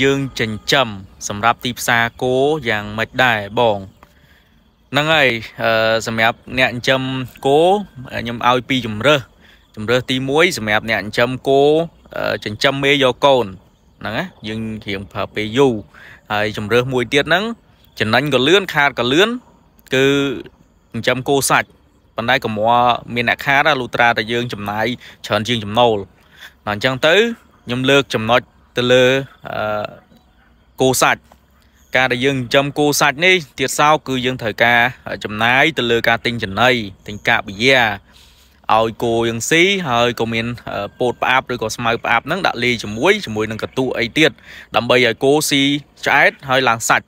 យើងចិញ្ចឹមសម្រាប់ទីផ្សារគោយ៉ាងម៉េចដែរបងហ្នឹងហើយសម្រាប់អ្នកចិញ្ចឹមគោខ្ញុំឲ្យពីរជំរើសជំរើសទី1សម្រាប់អ្នកចិញ្ចឹមគោចិញ្ចឹមមេយកកូនហ្នឹងណាយើងរៀងប្រើពេលយូរហើយជំរើសមួយទៀតហ្នឹងចំណេញក៏លឿនខាតក៏លឿនគឺចិញ្ចឹមគោសាច់ប៉ុន្តែកម្រមានអ្នកខាតលូត្រាតែយើងចំណាយច្រើនជាងចំណូលដល់អញ្ចឹងទៅខ្ញុំលើកចំណុចទៅលើអឺគោសាច់ការដែលយើងចិញ្ចឹមគោសាច់នេះទៀតសោគឺយើងត្រូវការចំណាយទៅលើការទិញចំណីទិញកាបយ៉ាឲ្យគោយើងស៊ីហើយក៏មានពោតផ្អាប់ឬក៏ស្មៅផ្អាប់ហ្នឹងដាក់លាយជាមួយជាមួយនឹងកន្ទក់អីទៀតដើម្បីឲ្យគោស៊ីឆ្អែតហើយឡើងសាច់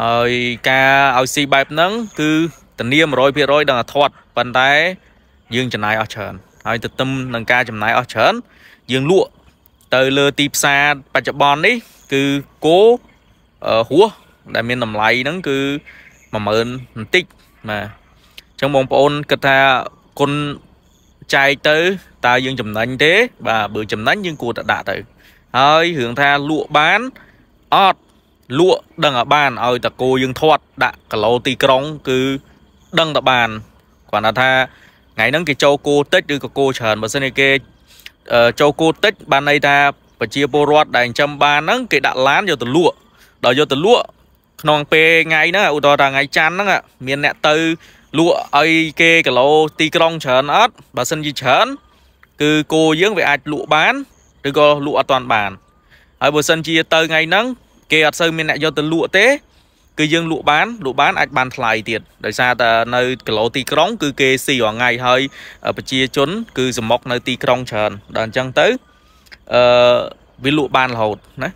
ហើយការឲ្យស៊ីបែបហ្នឹងគឺធានា100%ដល់អធត់ប៉ុន្តែយើងចំណាយអស់ច្រើនហើយទទឹមនឹងការចំណាយអស់ច្រើនយើងលក់ទៅលើទីផ្សារបច្ចុប្បន្ននេះ គឺគោហួសដែលមានតម្លៃហ្នឹងគឺ10000បន្តិចបាទអញ្ចឹងបងប្អូនគិតថាគុណចែកទៅតើយើងចំណេញទេ បាទបើចំណេញយើងគួរតែដាក់ទៅហើយរឿងថាលក់បានអត់លក់ដឹងឲ្យបានឲ្យតកោយើងធាត់ដាក់គីឡូទីក្រុង គឺដឹងតែបានគ្រាន់តែថាថ្ងៃហ្នឹងគេចូលគោតិចឬក៏គោច្រើនបើមិនគេចូលគោតិច បានន័យថាប្រជាពលរដ្ឋដែលចិញ្ចឹមបានហ្នឹងគេដាក់ឡានយកទៅលក់ដល់យកទៅលក់ក្នុងពេលថ្ងៃហ្នឹងឧទាហរណ៍ថាថ្ងៃច័ន្ទហ្នឹងមានអ្នកទៅលក់ឲ្យគេគីឡូទីក្រុងច្រើនអត់បើសិនជាច្រើនគឺគោយើងវាអាចលក់បានឬក៏លក់អត់ទាន់បានហើយបើសិនជាទៅថ្ងៃហ្នឹងគេអត់សូវមានអ្នកយកទៅលក់ទេគឺយើងលក់បានលក់បានអាចបានថ្លៃទៀតដោយសារតែនៅគីឡូទីក្រុង គឺគេស៊ីរាល់ថ្ងៃហើយប្រជាជន គឺសមុកនៅ ទីក្រុងច្រើនដល់អញ្ចឹងទៅអឺវាលក់បានរហូតណា